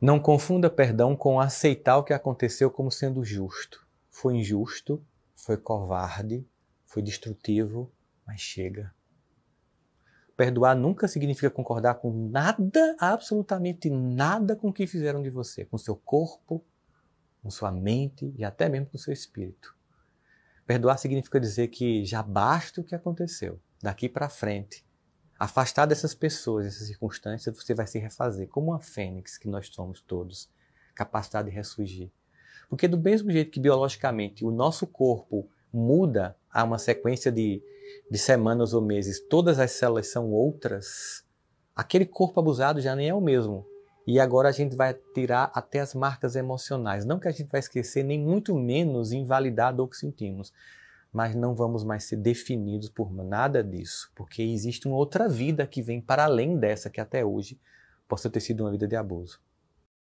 Não confunda perdão com aceitar o que aconteceu como sendo justo. Foi injusto, foi covarde, foi destrutivo, mas chega. Perdoar nunca significa concordar com nada, absolutamente nada com o que fizeram de você, com seu corpo, com sua mente e até mesmo com seu espírito. Perdoar significa dizer que já basta o que aconteceu. Daqui para frente, Afastar dessas pessoas, dessas circunstâncias, você vai se refazer, como uma fênix que nós somos todos, capacitado de ressurgir. Porque do mesmo jeito que biologicamente o nosso corpo muda a uma sequência de, de semanas ou meses, todas as células são outras, aquele corpo abusado já nem é o mesmo. E agora a gente vai tirar até as marcas emocionais. Não que a gente vai esquecer, nem muito menos invalidar a dor que sentimos mas não vamos mais ser definidos por nada disso, porque existe uma outra vida que vem para além dessa que até hoje possa ter sido uma vida de abuso.